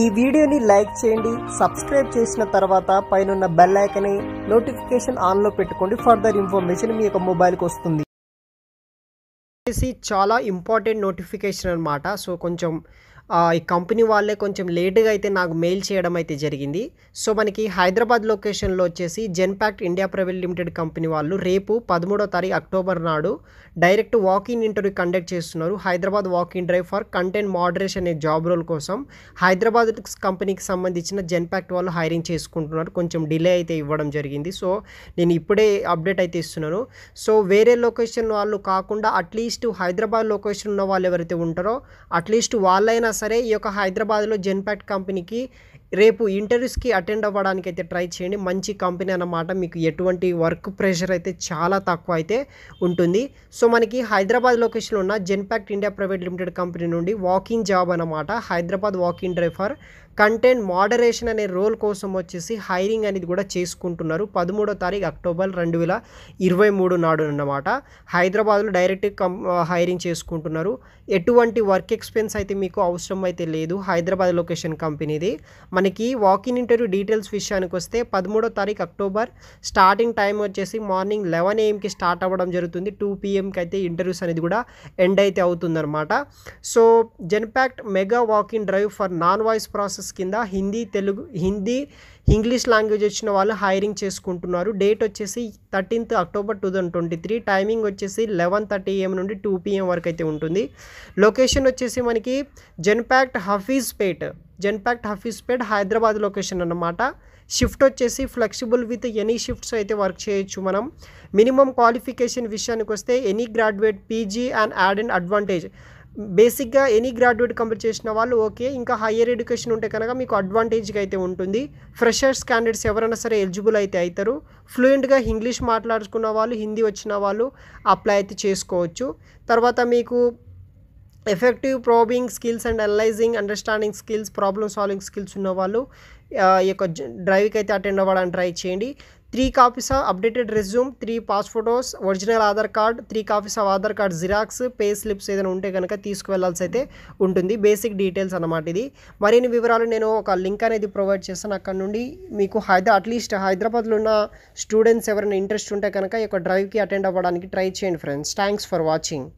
ఈ వీడియోని లైక్ చేయండి సబ్స్క్రైబ్ చేసిన తర్వాత పైన బెల్ ఐకన్ నోటిఫికేషన్ ఆన్లో పెట్టుకోండి ఫర్దర్ ఇన్ఫర్మేషన్ మీ యొక్క మొబైల్కి వస్తుంది చాలా ఇంపార్టెంట్ నోటిఫికేషన్ అనమాట సో కొంచెం ఈ కంపెనీ వాళ్ళే కొంచెం లేటుగా అయితే నాకు మెయిల్ చేయడం అయితే జరిగింది సో మనకి హైదరాబాద్ లొకేషన్లో వచ్చేసి Genpact India private limited company వాళ్ళు రేపు పదమూడో తారీఖు అక్టోబర్ నాడు డైరెక్ట్ వాకింగ్ ఇంటర్వ్యూ కండక్ట్ చేస్తున్నారు Hyderabad walk in drive for content moderation అనే జాబ్ రోల్ కోసం హైదరాబాద్ కంపెనీకి సంబంధించిన జెన్పాక్ట్ వాళ్ళు హైరింగ్ చేసుకుంటున్నారు కొంచెం డిలే అయితే ఇవ్వడం జరిగింది సో నేను ఇప్పుడే అప్డేట్ అయితే ఇస్తున్నాను సో వేరే లొకేషన్ వాళ్ళు కాకుండా అట్లీస్ట్ హైదరాబాద్ లొకేషన్ ఉన్న వాళ్ళు ఎవరైతే ఉంటారో అట్లీస్ట్ వాళ్ళైనా సరే ఈ యొక్క హైదరాబాద్లో జెన్పాట్ కంపెనీకి రేపు ఇంటర్వ్యూస్కి అటెండ్ అవ్వడానికి అయితే ట్రై చేయండి మంచి కంపెనీ అన్నమాట మీకు ఎటువంటి వర్క్ ప్రెషర్ అయితే చాలా తక్కువ అయితే ఉంటుంది సో మనకి హైదరాబాద్ లొకేషన్లో ఉన్న Genpact India private limited company నుండి వాకింగ్ జాబ్ అనమాట Hyderabad walk in drive for content moderation అనే రోల్ కోసం వచ్చేసి హైరింగ్ అనేది కూడా చేసుకుంటున్నారు పదమూడో తారీఖు అక్టోబర్ రెండు వేల ఇరవై మూడు నాడు అన్నమాట హైదరాబాద్లో డైరెక్ట్ కం హైరింగ్ చేసుకుంటున్నారు ఎటువంటి వర్క్ ఎక్స్పీరియన్స్ అయితే మీకు అవసరం అయితే లేదు హైదరాబాద్ లొకేషన్ కంపెనీది మన మనకి వాకింగ్ ఇంటర్వ్యూ డీటెయిల్స్ విషయానికి వస్తే పదమూడో తారీఖు అక్టోబర్ స్టార్టింగ్ టైం వచ్చేసి మార్నింగ్ లెవెన్ ఏఎంకి స్టార్ట్ అవ్వడం జరుగుతుంది టూ పిఎంకి అయితే ఇంటర్వ్యూస్ అనేది కూడా ఎండ్ అయితే అవుతుందన్నమాట so Genpact mega walk in drive for non voice process కింద హిందీ తెలుగు హిందీ ఇంగ్లీష్ లాంగ్వేజ్ వచ్చిన వాళ్ళు హైరింగ్ చేసుకుంటున్నారు డేట్ వచ్చేసి thirteenth October two thousand twenty three timing వచ్చేసి లెవెన్ థర్టీ ఏఎం నుండి టూ పిఎం వరకు అయితే ఉంటుంది లొకేషన్ వచ్చేసి మనకి Genpact Hafeezpet Genpact Hafeezpet Hyderabad location అనమాట షిఫ్ట్ వచ్చేసి ఫ్లెక్సిబుల్ విత్ ఎనీ షిఫ్ట్స్ అయితే వర్క్ చేయొచ్చు మనం మినిమం క్వాలిఫికేషన్ విషయానికి వస్తే any graduate PG and add and advantage బేసిక్గా ఎనీ గ్రాడ్యుయేట్ కంప్లీట్ చేసిన వాళ్ళు ఓకే ఇంకా హయ్యర్ ఎడ్యుకేషన్ ఉంటే కనుక మీకు అడ్వాంటేజ్గా అయితే ఉంటుంది ఫ్రెషర్స్ క్యాండిడేట్స్ ఎవరైనా సరే ఎలిజిబుల్ అయితే అవుతారు ఫ్లూయెంట్గా ఇంగ్లీష్ మాట్లాడుకున్న వాళ్ళు హిందీ వచ్చిన వాళ్ళు అప్లై అయితే చేసుకోవచ్చు తర్వాత మీకు effective probing skills and analyzing understanding skills problem solving skills ఉన్నవాళ్ళు ఈ యొక్క డ్రైవ్కి అయితే అటెండ్ అవ్వడానికి ట్రై చేయండి three copies of updated resume three pass photos original Aadhaar card three copies of Aadhaar card xerox pay slips ఏదైనా ఉంటే కనుక తీసుకువెళ్లాల్సి అయితే ఉంటుంది బేసిక్ డీటెయిల్స్ అనమాట ఇది మరిన్ని వివరాలు నేను ఒక లింక్ అనేది ప్రొవైడ్ చేస్తాను అక్కడ నుండి మీకు హైదరా అట్లీస్ట్ హైదరాబాద్లో ఉన్న స్టూడెంట్స్ ఎవరైనా ఇంట్రెస్ట్ ఉంటే కనుక ఈ యొక్క డ్రైవ్కి అటెండ్ అవ్వడానికి ట్రై చేయండి ఫ్రెండ్స్ థ్యాంక్స్ ఫర్ వాచింగ్